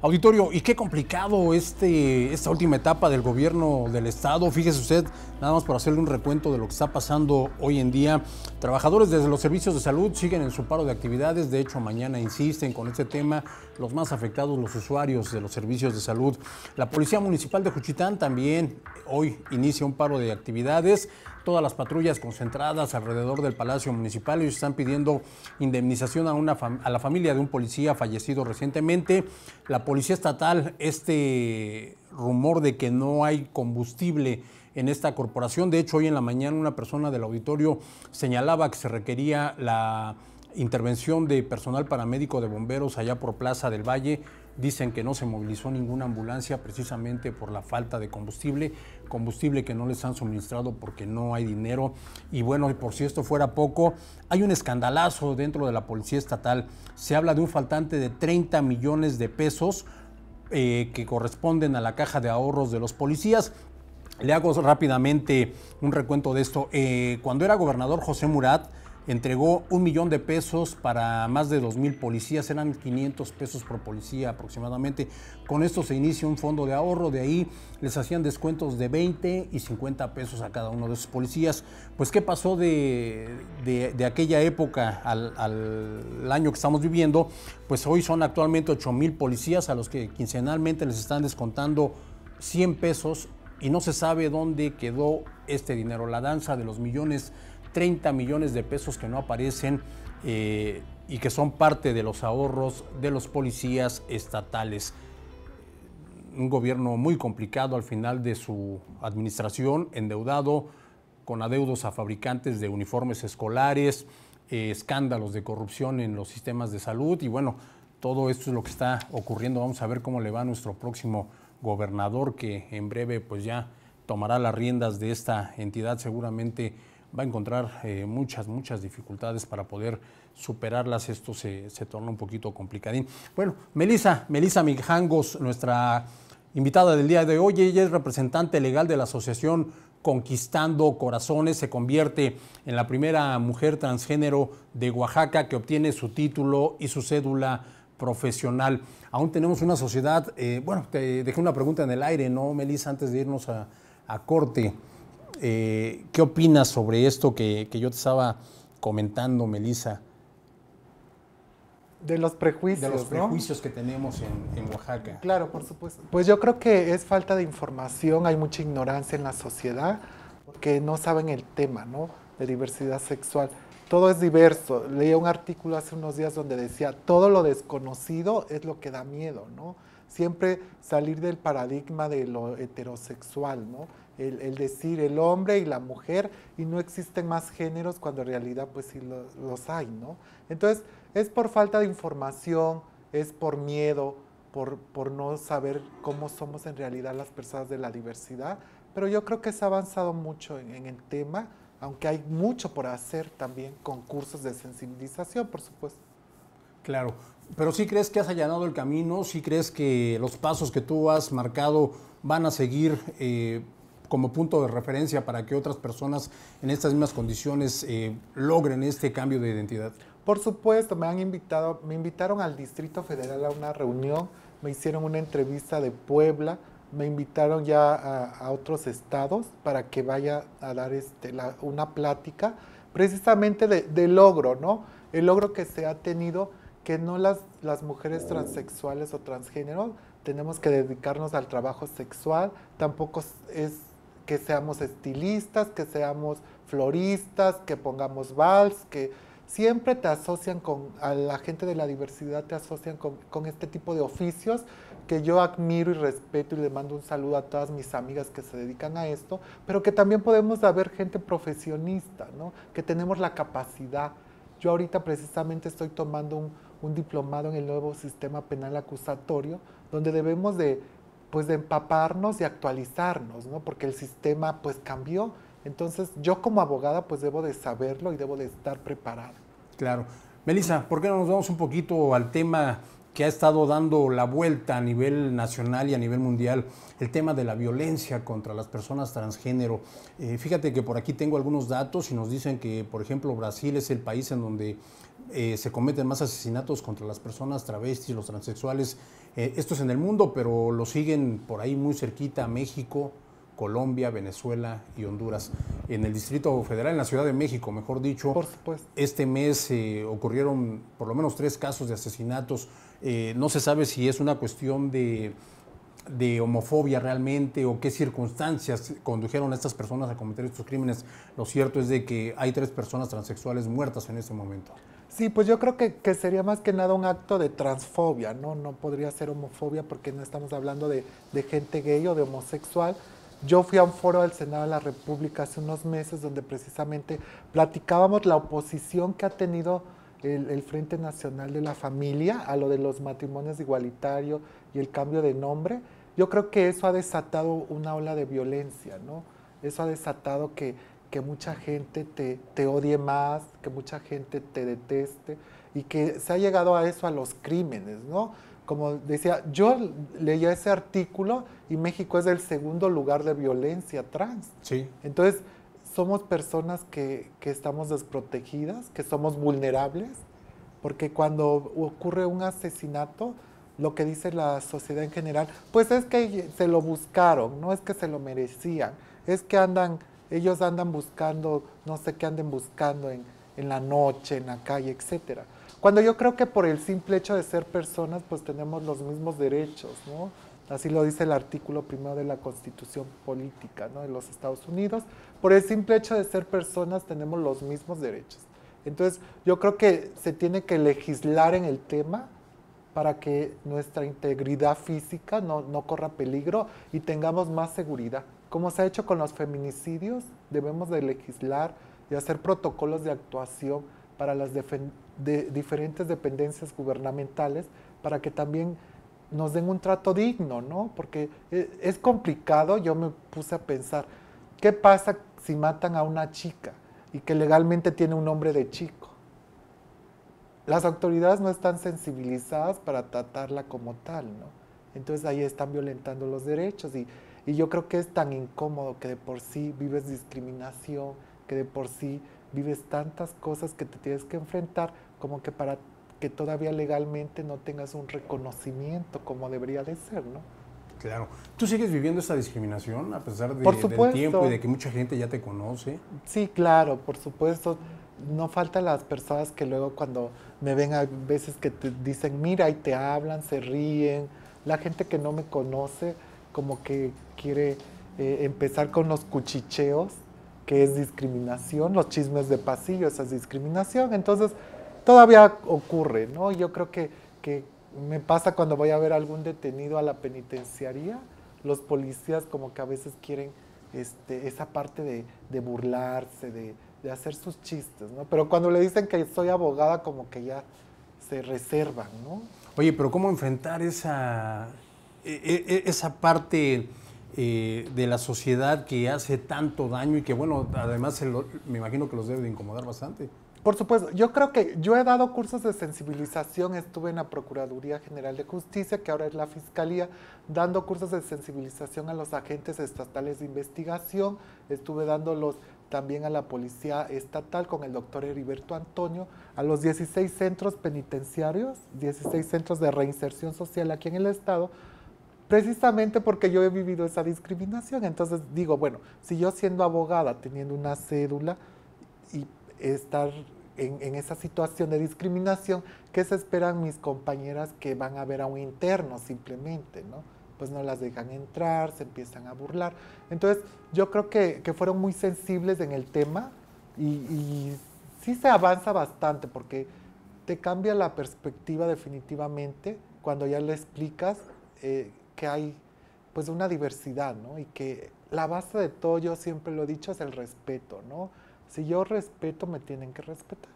Auditorio, y qué complicado este, esta última etapa del gobierno del Estado. Fíjese usted, nada más por hacerle un recuento de lo que está pasando hoy en día. Trabajadores desde los servicios de salud siguen en su paro de actividades. De hecho, mañana insisten con este tema. Los más afectados, los usuarios de los servicios de salud. La Policía Municipal de Juchitán también hoy inicia un paro de actividades todas las patrullas concentradas alrededor del Palacio Municipal. Ellos están pidiendo indemnización a, una a la familia de un policía fallecido recientemente. La Policía Estatal este rumor de que no hay combustible en esta corporación. De hecho, hoy en la mañana una persona del auditorio señalaba que se requería la intervención de personal paramédico de bomberos allá por Plaza del Valle. Dicen que no se movilizó ninguna ambulancia precisamente por la falta de combustible, combustible que no les han suministrado porque no hay dinero. Y bueno, por si esto fuera poco, hay un escandalazo dentro de la Policía Estatal. Se habla de un faltante de 30 millones de pesos eh, que corresponden a la caja de ahorros de los policías. Le hago rápidamente un recuento de esto. Eh, cuando era gobernador José Murat, entregó un millón de pesos para más de dos mil policías, eran 500 pesos por policía aproximadamente. Con esto se inicia un fondo de ahorro, de ahí les hacían descuentos de 20 y 50 pesos a cada uno de esos policías. Pues, ¿qué pasó de, aquella época al, al, año que estamos viviendo? Pues hoy son actualmente 8 mil policías a los que quincenalmente les están descontando 100 pesos y no se sabe dónde quedó este dinero. La danza de los millones 30 millones de pesos que no aparecen eh, y que son parte de los ahorros de los policías estatales. Un gobierno muy complicado al final de su administración, endeudado con adeudos a fabricantes de uniformes escolares, eh, escándalos de corrupción en los sistemas de salud y bueno, todo esto es lo que está ocurriendo. Vamos a ver cómo le va a nuestro próximo gobernador que en breve pues ya tomará las riendas de esta entidad seguramente va a encontrar eh, muchas, muchas dificultades para poder superarlas. Esto se, se torna un poquito complicadín. Bueno, Melisa, Melisa Mijangos, nuestra invitada del día de hoy, ella es representante legal de la Asociación Conquistando Corazones, se convierte en la primera mujer transgénero de Oaxaca que obtiene su título y su cédula profesional. Aún tenemos una sociedad, eh, bueno, te dejé una pregunta en el aire, ¿no, Melissa, antes de irnos a, a corte? Eh, ¿Qué opinas sobre esto que, yo te estaba comentando, Melissa? De los prejuicios. De los prejuicios que tenemos en, en, Oaxaca. Claro, por supuesto. Pues yo creo que es falta de información, hay mucha ignorancia en la sociedad, porque no saben el tema, ¿no? De diversidad sexual. Todo es diverso. Leía un artículo hace unos días donde decía, todo lo desconocido es lo que da miedo, ¿no? Siempre salir del paradigma de lo heterosexual, ¿no? el, decir el hombre y la mujer y no existen más géneros cuando en realidad pues sí los, hay, ¿no? Entonces es por falta de información, es por miedo, por, por no saber cómo somos en realidad las personas de la diversidad, pero yo creo que se ha avanzado mucho en, el tema, aunque hay mucho por hacer también con cursos de sensibilización, por supuesto. Claro, pero sí crees que has allanado el camino, sí crees que los pasos que tú has marcado van a seguir eh, como punto de referencia para que otras personas en estas mismas condiciones eh, logren este cambio de identidad? Por supuesto, me han invitado, me invitaron al Distrito Federal a una reunión, me hicieron una entrevista de Puebla, me invitaron ya a, otros estados para que vaya a dar este, una plática precisamente de logro, ¿no? El logro que se ha tenido, que no las, las mujeres transexuales o transgénero tenemos que dedicarnos al trabajo sexual, tampoco es que seamos estilistas, que seamos floristas, que pongamos vals, que siempre te asocian con, a la gente de la diversidad te asocian con, este tipo de oficios que yo admiro y respeto y le mando un saludo a todas mis amigas que se dedican a esto, pero que también podemos haber gente profesionista, ¿no? que tenemos la capacidad. Yo ahorita precisamente estoy tomando un diplomado en el nuevo sistema penal acusatorio, donde debemos de pues de empaparnos y actualizarnos, ¿no? Porque el sistema pues cambió. Entonces yo como abogada pues debo de saberlo y debo de estar preparada. Claro. Melissa, ¿por qué no nos vamos un poquito al tema que ha estado dando la vuelta a nivel nacional y a nivel mundial, el tema de la violencia contra las personas transgénero. Eh, fíjate que por aquí tengo algunos datos y nos dicen que, por ejemplo, Brasil es el país en donde eh, se cometen más asesinatos contra las personas travestis, los transexuales. Eh, esto es en el mundo, pero lo siguen por ahí muy cerquita, México, Colombia, Venezuela y Honduras. En el Distrito Federal, en la Ciudad de México, mejor dicho, este mes eh, ocurrieron por lo menos tres casos de asesinatos. no se sabe si es una cuestión de de homofobia realmente o qué circunstancias condujeron a estas personas a cometer estos crímenes. Lo cierto es de que hay tres personas transexuales muertas en este momento. Sí, pues yo creo que, sería más que nada un acto de transfobia, ¿no? No podría ser homofobia porque no estamos hablando de, gente gay o de homosexual. Yo fui a un foro del Senado de la República hace unos meses donde precisamente platicábamos la oposición que ha tenido el, Frente Nacional de la Familia a lo de los matrimonios igualitarios y el cambio de nombre, yo creo que eso ha desatado una ola de violencia, ¿no? Eso ha desatado que, que mucha gente te, odie más, que mucha gente te deteste y que se ha llegado a eso, a los crímenes, ¿no? Como decía, yo leía ese artículo y México es el segundo lugar de violencia trans. Sí. Entonces, somos personas que, que estamos desprotegidas, que somos vulnerables, porque cuando ocurre un asesinato, lo que dice la sociedad en general, pues es que se lo buscaron, no es que se lo merecían, es que andan ellos andan buscando, no sé qué anden buscando en, la noche, en la calle, etc. Cuando yo creo que por el simple hecho de ser personas, pues tenemos los mismos derechos, ¿no? Así lo dice el artículo primero de la Constitución Política de los Estados Unidos. Por el simple hecho de ser personas tenemos los mismos derechos. Entonces, yo creo que se tiene que legislar en el tema para que nuestra integridad física no corra peligro y tengamos más seguridad como se ha hecho con los feminicidios, debemos de legislar y hacer protocolos de actuación para las diferentes dependencias gubernamentales para que también nos den un trato digno, ¿no? Porque eh, es complicado, yo me puse a pensar, ¿qué pasa si matan a una chica y que legalmente tiene un nombre de chico? Las autoridades no están sensibilizadas para tratarla como tal, ¿no? Entonces ahí están violentando los derechos y y yo creo que es tan incómodo que de por sí vives discriminación, que de por sí vives tantas cosas que te tienes que enfrentar como que para que todavía legalmente no tengas un reconocimiento como debería de ser, ¿no? Claro. ¿Tú sigues viviendo esa discriminación a pesar de, del tiempo y de que mucha gente ya te conoce? Sí, claro, por supuesto. No faltan las personas que luego cuando me ven a veces que te dicen, mira, y te hablan, se ríen. La gente que no me conoce, como que quiere eh, empezar con los cuchicheos, que es discriminación, los chismes de pasillo, esa es discriminación. Entonces, todavía ocurre, ¿no? Yo creo que, que me pasa cuando voy a ver algún detenido a la penitenciaría, los policías como que a veces quieren este, esa parte de, de burlarse, de, de, hacer sus chistes, ¿no? Pero cuando le dicen que soy abogada, como que ya se reservan, ¿no? Oye, pero ¿cómo enfrentar esa, e, e, e, esa parte eh, de la sociedad que hace tanto daño y que, bueno, además me imagino que los debe de incomodar bastante. Por supuesto, yo creo que yo he dado cursos de sensibilización, estuve en la Procuraduría General de Justicia, que ahora es la Fiscalía, dando cursos de sensibilización a los agentes estatales de investigación, estuve dándolos también a la Policía Estatal con el doctor Heriberto Antonio, a los 16 centros penitenciarios, 16 centros de reinserción social aquí en el Estado, precisamente porque yo he vivido esa discriminación. Entonces digo, bueno, si yo siendo abogada, teniendo una cédula y estar en, esa situación de discriminación, ¿qué se esperan mis compañeras que van a ver a un interno simplemente, Pues no las dejan entrar, se empiezan a burlar. Entonces, yo creo que, fueron muy sensibles en el tema y, sí se avanza bastante porque te cambia la perspectiva definitivamente cuando ya le explicas eh, que hay pues una diversidad, ¿no? Y que la base de todo, yo siempre lo he dicho, es el respeto, ¿no? Si yo respeto, me tienen que respetar.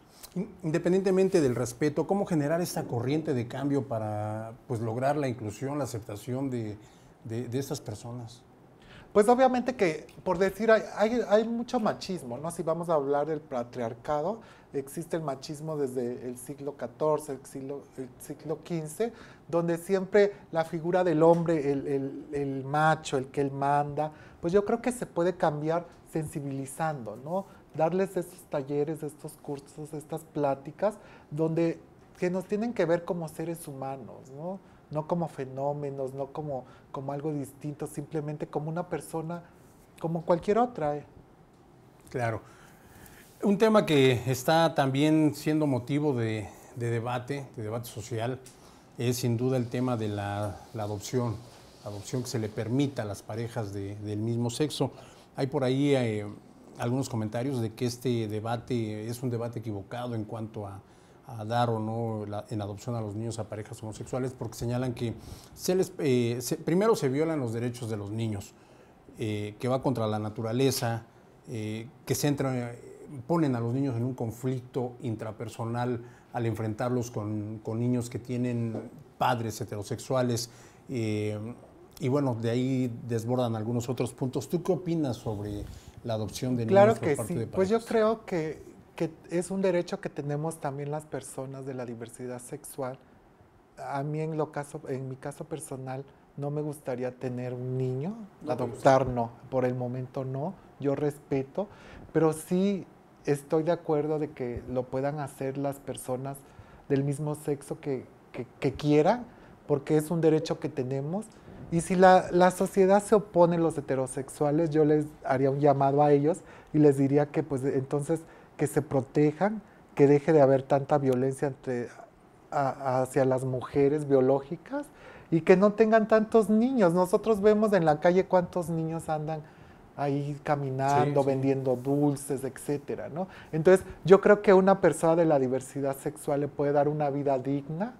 Independientemente del respeto, ¿cómo generar esa corriente de cambio para pues, lograr la inclusión, la aceptación de, esas personas? Pues obviamente que, por decir, hay, mucho machismo, ¿no? Si vamos a hablar del patriarcado, existe el machismo desde el siglo XIV, el siglo, XV, donde siempre la figura del hombre, el, macho, el que él manda, pues yo creo que se puede cambiar sensibilizando, ¿no? Darles estos talleres, estos cursos, estas pláticas, donde que nos tienen que ver como seres humanos, ¿no? no como fenómenos, no como, como algo distinto, simplemente como una persona como cualquier otra. ¿eh? Claro. Un tema que está también siendo motivo de, debate, de debate social, es sin duda el tema de la, la adopción, adopción que se le permita a las parejas del mismo sexo. Hay por ahí eh, algunos comentarios de que este debate es un debate equivocado en cuanto a, a dar o no en adopción a los niños a parejas homosexuales porque señalan que se les, eh, primero se violan los derechos de los niños, eh, que va contra la naturaleza, eh, que se entran ponen a los niños en un conflicto intrapersonal al enfrentarlos con, niños que tienen padres heterosexuales. y bueno, de ahí desbordan algunos otros puntos. ¿Tú qué opinas sobre la adopción de niños claro que parte de Pues yo creo que que es un derecho que tenemos también las personas de la diversidad sexual. A mí en, lo caso, en mi caso personal no me gustaría tener un niño, adoptar no, por el momento no, yo respeto, pero sí estoy de acuerdo de que lo puedan hacer las personas del mismo sexo que, quieran, porque es un derecho que tenemos. Y si la, la, sociedad se opone a los heterosexuales, yo les haría un llamado a ellos y les diría que pues entonces que se protejan, que deje de haber tanta violencia entre, hacia las mujeres biológicas y que no tengan tantos niños. Nosotros vemos en la calle cuántos niños andan ahí caminando, vendiendo dulces, etcétera, ¿no? Entonces, yo creo que una persona de la diversidad sexual le puede dar una vida digna.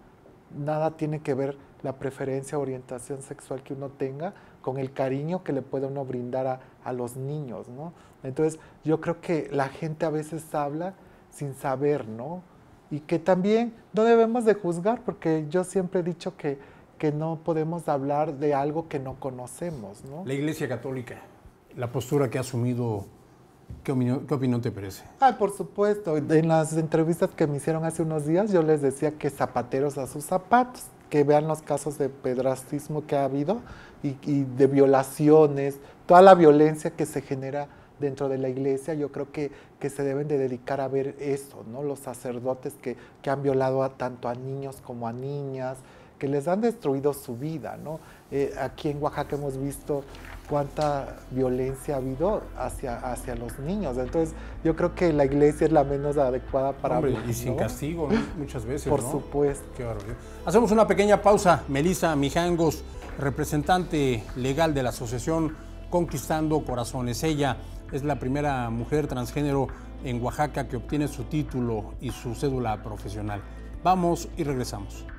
Nada tiene que ver la preferencia o orientación sexual que uno tenga, con el cariño que le puede uno brindar a, a los niños, ¿no? Entonces, yo creo que la gente a veces habla sin saber, ¿no? Y que también no debemos de juzgar, porque yo siempre he dicho que, que no podemos hablar de algo que no conocemos, ¿no? La Iglesia Católica, la postura que ha asumido ¿Qué opinión, ¿Qué opinión, te parece? Ah, por supuesto. En las entrevistas que me hicieron hace unos días, yo les decía que zapateros a sus zapatos que vean los casos de pedrastismo que ha habido y, de violaciones, toda la violencia que se genera dentro de la iglesia, yo creo que, se deben de dedicar a ver eso, ¿no? Los sacerdotes que, han violado a, tanto a niños como a niñas, que les han destruido su vida, ¿no? Eh, aquí en Oaxaca hemos visto cuánta violencia ha habido hacia, hacia los niños. Entonces, yo creo que la iglesia es la menos adecuada para Hombre, Y sin castigo, muchas veces. Por supuesto. Qué barrio. Hacemos una pequeña pausa. Melissa Mijangos, representante legal de la asociación Conquistando Corazones. Ella es la primera mujer transgénero en Oaxaca que obtiene su título y su cédula profesional. Vamos y regresamos.